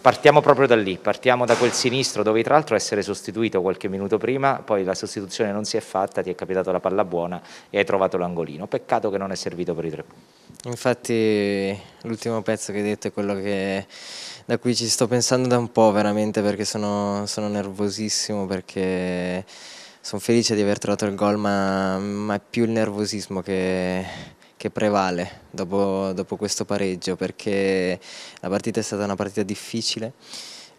Partiamo proprio da lì, partiamo da quel sinistro dove tra l'altro essere sostituito qualche minuto prima, poi la sostituzione non si è fatta, ti è capitata la palla buona e hai trovato l'angolino. Peccato che non è servito per i tre punti. Infatti l'ultimo pezzo che hai detto è quello che, da cui ci sto pensando da un po' veramente perché sono, sono nervosissimo, perché sono felice di aver trovato il gol ma, ma è più il nervosismo che che prevale dopo, dopo, questo pareggio perché la partita è stata una partita difficile.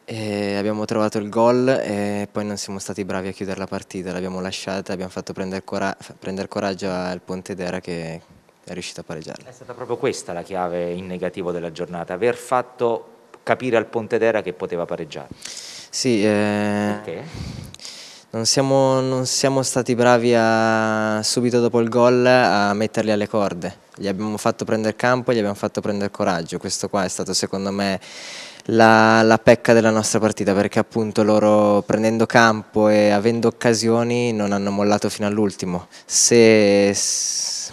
abbiamo trovato il gol e poi non siamo stati bravi a chiudere la partita, l'abbiamo lasciata, abbiamo fatto prendere, cora prendere coraggio al Pontedera che è riuscito a pareggiarla. È stata proprio questa la chiave in negativo della giornata, aver fatto capire al Pontedera che poteva pareggiare. Sì, eh... Perché? non siamo, non siamo, stati bravi a, subito dopo il gol a metterli alle corde. Gli abbiamo fatto prendere campo, gli abbiamo fatto prendere coraggio. Questo qua è stato secondo me la, la pecca della nostra partita perché appunto loro prendendo campo e avendo occasioni non hanno mollato fino all'ultimo. Se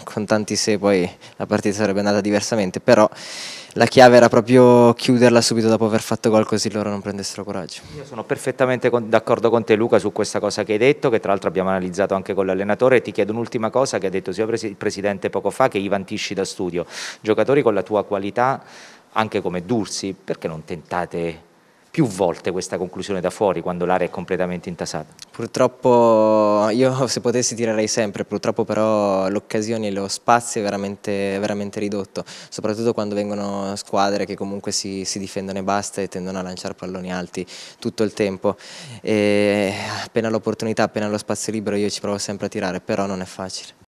con tanti se poi la partita sarebbe andata diversamente, però la chiave era proprio chiuderla subito dopo aver fatto gol così loro non prendessero coraggio. Io sono perfettamente d'accordo con te Luca su questa cosa che hai detto, che tra l'altro abbiamo analizzato anche con l'allenatore e ti chiedo un'ultima cosa che ha detto sia il Presidente poco fa che Ivan Tisci da studio, giocatori con la tua qualità anche come Dursi, perché non tentate più volte questa conclusione da fuori quando l'area è completamente intasata? Purtroppo io se potessi tirerei sempre, purtroppo però l'occasione e lo spazio è veramente, veramente, ridotto, soprattutto quando vengono squadre che comunque si, si, difendono e basta e tendono a lanciare palloni alti tutto il tempo. E appena l'opportunità, appena lo spazio libero io ci provo sempre a tirare, però non è facile.